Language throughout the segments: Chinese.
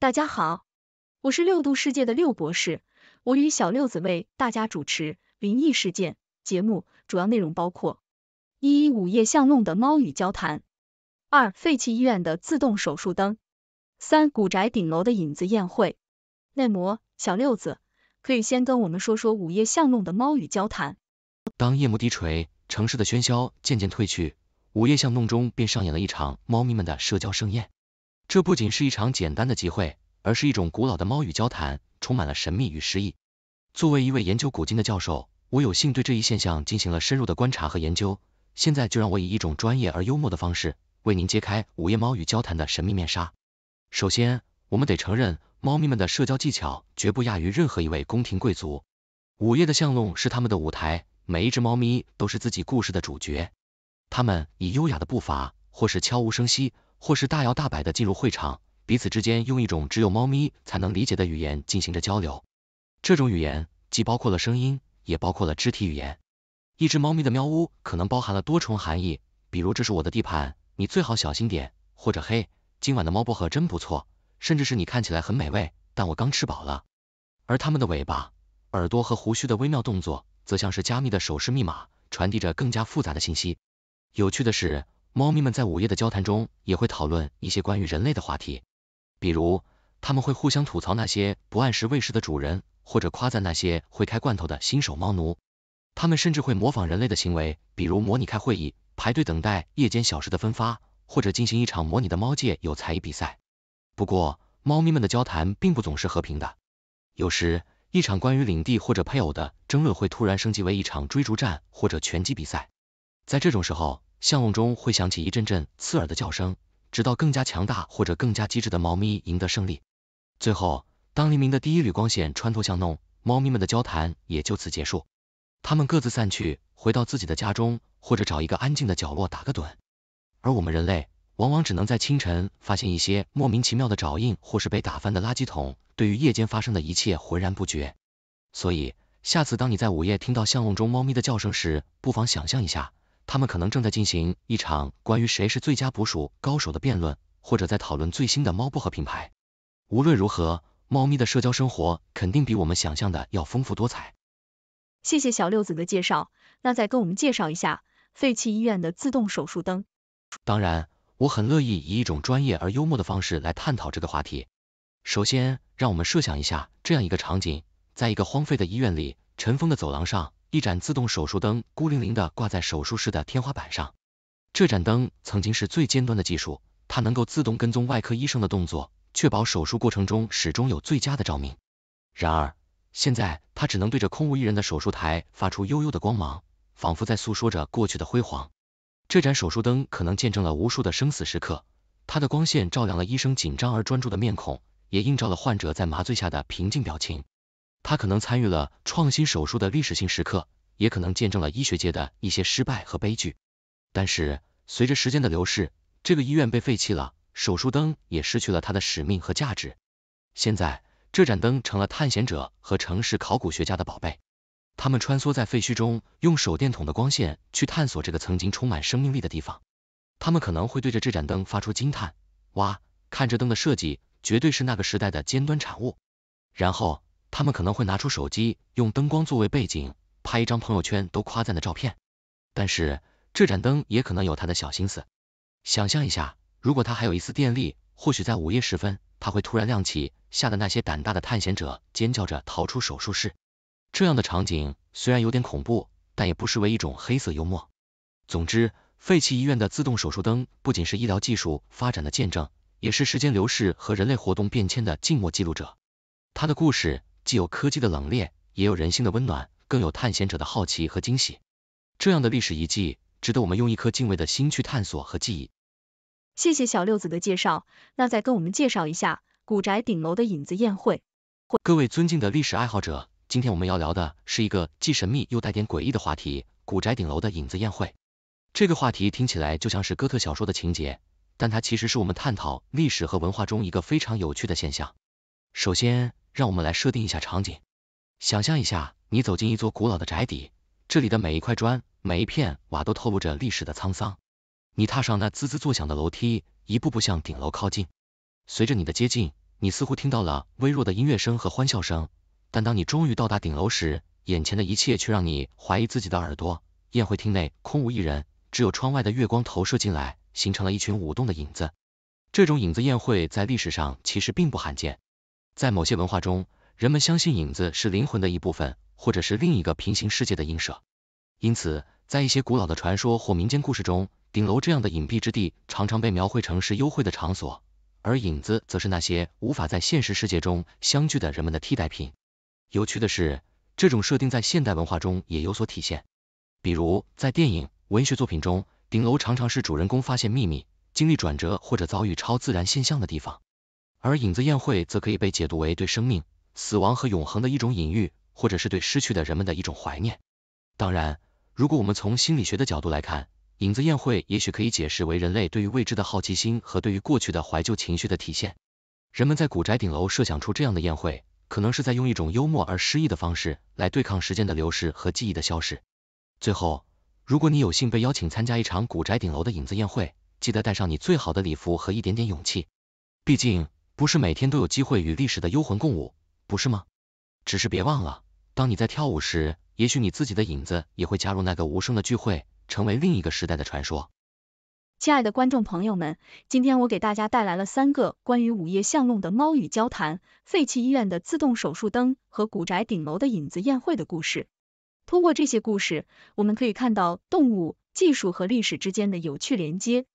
大家好，我是六度世界的六博士，我与小六子为大家主持灵异事件节目，主要内容包括：一、午夜巷弄的猫语交谈；二、废弃医院的自动手术灯；三、古宅顶楼的影子宴会。内模，小六子，可以先跟我们说说午夜巷弄的猫语交谈。当夜幕低垂，城市的喧嚣渐渐褪去，午夜巷弄中便上演了一场猫咪们的社交盛宴。这不仅是一场简单的集会，而是一种古老的猫语交谈，充满了神秘与诗意。作为一位研究古今的教授，我有幸对这一现象进行了深入的观察和研究。现在就让我以一种专业而幽默的方式，为您揭开午夜猫语交谈的神秘面纱。首先，我们得承认，猫咪们的社交技巧绝不亚于任何一位宫廷贵族。午夜的巷弄是他们的舞台，每一只猫咪都是自己故事的主角。它们以优雅的步伐，或是悄无声息。或是大摇大摆的进入会场，彼此之间用一种只有猫咪才能理解的语言进行着交流。这种语言既包括了声音，也包括了肢体语言。一只猫咪的喵呜可能包含了多重含义，比如这是我的地盘，你最好小心点；或者嘿，今晚的猫薄荷真不错，甚至是你看起来很美味，但我刚吃饱了。而它们的尾巴、耳朵和胡须的微妙动作，则像是加密的手势密码，传递着更加复杂的信息。有趣的是。猫咪们在午夜的交谈中也会讨论一些关于人类的话题，比如他们会互相吐槽那些不按时喂食的主人，或者夸赞那些会开罐头的新手猫奴。他们甚至会模仿人类的行为，比如模拟开会议、排队等待夜间小食的分发，或者进行一场模拟的猫界有才艺比赛。不过，猫咪们的交谈并不总是和平的，有时一场关于领地或者配偶的争论会突然升级为一场追逐战或者拳击比赛。在这种时候，巷弄中会响起一阵阵刺耳的叫声，直到更加强大或者更加机智的猫咪赢得胜利。最后，当黎明的第一缕光线穿透巷弄，猫咪们的交谈也就此结束，它们各自散去，回到自己的家中，或者找一个安静的角落打个盹。而我们人类往往只能在清晨发现一些莫名其妙的爪印或是被打翻的垃圾桶，对于夜间发生的一切浑然不觉。所以，下次当你在午夜听到巷弄中猫咪的叫声时，不妨想象一下。他们可能正在进行一场关于谁是最佳捕鼠高手的辩论，或者在讨论最新的猫薄荷品牌。无论如何，猫咪的社交生活肯定比我们想象的要丰富多彩。谢谢小六子的介绍，那再跟我们介绍一下废弃医院的自动手术灯。当然，我很乐意以一种专业而幽默的方式来探讨这个话题。首先，让我们设想一下这样一个场景，在一个荒废的医院里，尘封的走廊上。一盏自动手术灯孤零零地挂在手术室的天花板上，这盏灯曾经是最尖端的技术，它能够自动跟踪外科医生的动作，确保手术过程中始终有最佳的照明。然而，现在它只能对着空无一人的手术台发出幽幽的光芒，仿佛在诉说着过去的辉煌。这盏手术灯可能见证了无数的生死时刻，它的光线照亮了医生紧张而专注的面孔，也映照了患者在麻醉下的平静表情。他可能参与了创新手术的历史性时刻，也可能见证了医学界的一些失败和悲剧。但是，随着时间的流逝，这个医院被废弃了，手术灯也失去了它的使命和价值。现在，这盏灯成了探险者和城市考古学家的宝贝。他们穿梭在废墟中，用手电筒的光线去探索这个曾经充满生命力的地方。他们可能会对着这盏灯发出惊叹：“哇，看这灯的设计，绝对是那个时代的尖端产物。”然后。他们可能会拿出手机，用灯光作为背景拍一张朋友圈都夸赞的照片。但是这盏灯也可能有他的小心思。想象一下，如果他还有一丝电力，或许在午夜时分，他会突然亮起，吓得那些胆大的探险者尖叫着逃出手术室。这样的场景虽然有点恐怖，但也不失为一种黑色幽默。总之，废弃医院的自动手术灯不仅是医疗技术发展的见证，也是时间流逝和人类活动变迁的静默记录者。他的故事。既有科技的冷冽，也有人性的温暖，更有探险者的好奇和惊喜。这样的历史遗迹，值得我们用一颗敬畏的心去探索和记忆。谢谢小六子的介绍，那再跟我们介绍一下古宅顶楼的影子宴会。各位尊敬的历史爱好者，今天我们要聊的是一个既神秘又带点诡异的话题——古宅顶楼的影子宴会。这个话题听起来就像是哥特小说的情节，但它其实是我们探讨历史和文化中一个非常有趣的现象。首先，让我们来设定一下场景，想象一下，你走进一座古老的宅邸，这里的每一块砖、每一片瓦都透露着历史的沧桑。你踏上那滋滋作响的楼梯，一步步向顶楼靠近。随着你的接近，你似乎听到了微弱的音乐声和欢笑声。但当你终于到达顶楼时，眼前的一切却让你怀疑自己的耳朵。宴会厅内空无一人，只有窗外的月光投射进来，形成了一群舞动的影子。这种影子宴会在历史上其实并不罕见。在某些文化中，人们相信影子是灵魂的一部分，或者是另一个平行世界的映射。因此，在一些古老的传说或民间故事中，顶楼这样的隐蔽之地常常被描绘成是幽会的场所，而影子则是那些无法在现实世界中相聚的人们的替代品。有趣的是，这种设定在现代文化中也有所体现，比如在电影、文学作品中，顶楼常常是主人公发现秘密、经历转折或者遭遇超自然现象的地方。而影子宴会则可以被解读为对生命、死亡和永恒的一种隐喻，或者是对失去的人们的一种怀念。当然，如果我们从心理学的角度来看，影子宴会也许可以解释为人类对于未知的好奇心和对于过去的怀旧情绪的体现。人们在古宅顶楼设想出这样的宴会，可能是在用一种幽默而诗意的方式来对抗时间的流逝和记忆的消逝。最后，如果你有幸被邀请参加一场古宅顶楼的影子宴会，记得带上你最好的礼服和一点点勇气，毕竟。不是每天都有机会与历史的幽魂共舞，不是吗？只是别忘了，当你在跳舞时，也许你自己的影子也会加入那个无声的聚会，成为另一个时代的传说。亲爱的观众朋友们，今天我给大家带来了三个关于午夜巷弄的猫与交谈、废弃医院的自动手术灯和古宅顶楼的影子宴会的故事。通过这些故事，我们可以看到动物、技术和历史之间的有趣连接。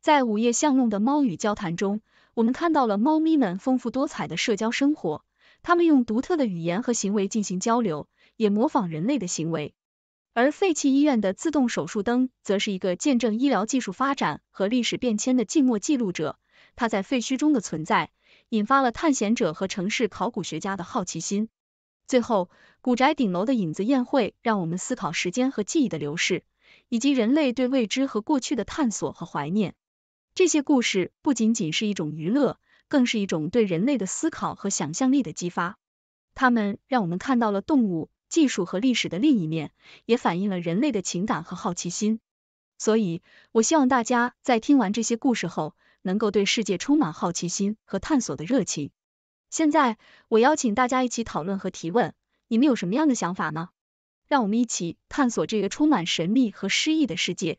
在午夜巷弄的猫与交谈中，我们看到了猫咪们丰富多彩的社交生活，它们用独特的语言和行为进行交流，也模仿人类的行为。而废弃医院的自动手术灯则是一个见证医疗技术发展和历史变迁的静默记录者，它在废墟中的存在引发了探险者和城市考古学家的好奇心。最后，古宅顶楼的影子宴会让我们思考时间和记忆的流逝，以及人类对未知和过去的探索和怀念。这些故事不仅仅是一种娱乐，更是一种对人类的思考和想象力的激发。它们让我们看到了动物、技术和历史的另一面，也反映了人类的情感和好奇心。所以，我希望大家在听完这些故事后，能够对世界充满好奇心和探索的热情。现在，我邀请大家一起讨论和提问，你们有什么样的想法呢？让我们一起探索这个充满神秘和诗意的世界。